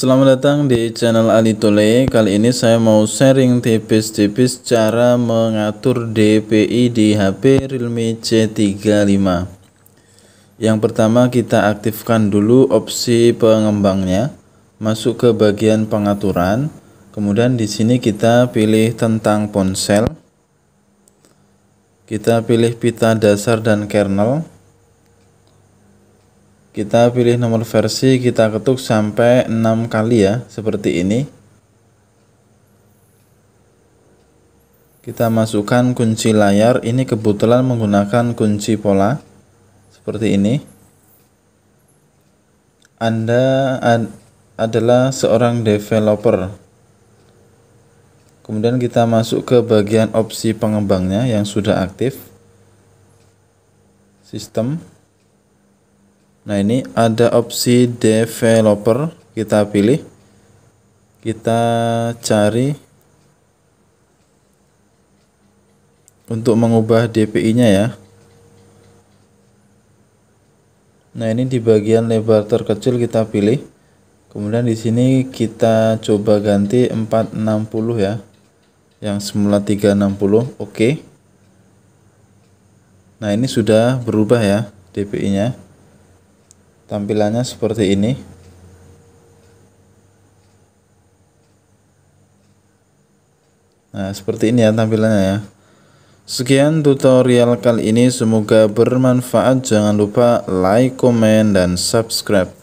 Selamat datang di channel Ali Tole. Kali ini saya mau sharing tipis-tipis cara mengatur DPI di HP Realme C35. Yang pertama kita aktifkan dulu opsi pengembangnya. Masuk ke bagian pengaturan. Kemudian di sini kita pilih tentang ponsel. Kita pilih pita dasar dan kernel kita pilih nomor versi kita ketuk sampai 6 kali ya seperti ini kita masukkan kunci layar ini kebetulan menggunakan kunci pola seperti ini Anda ad adalah seorang developer kemudian kita masuk ke bagian opsi pengembangnya yang sudah aktif sistem Nah ini ada opsi developer kita pilih kita cari untuk mengubah DPI nya ya Nah ini di bagian lebar terkecil kita pilih kemudian di sini kita coba ganti 460 ya yang semula 360 oke okay. Nah ini sudah berubah ya DPI nya tampilannya seperti ini nah seperti ini ya tampilannya ya sekian tutorial kali ini semoga bermanfaat jangan lupa like, komen, dan subscribe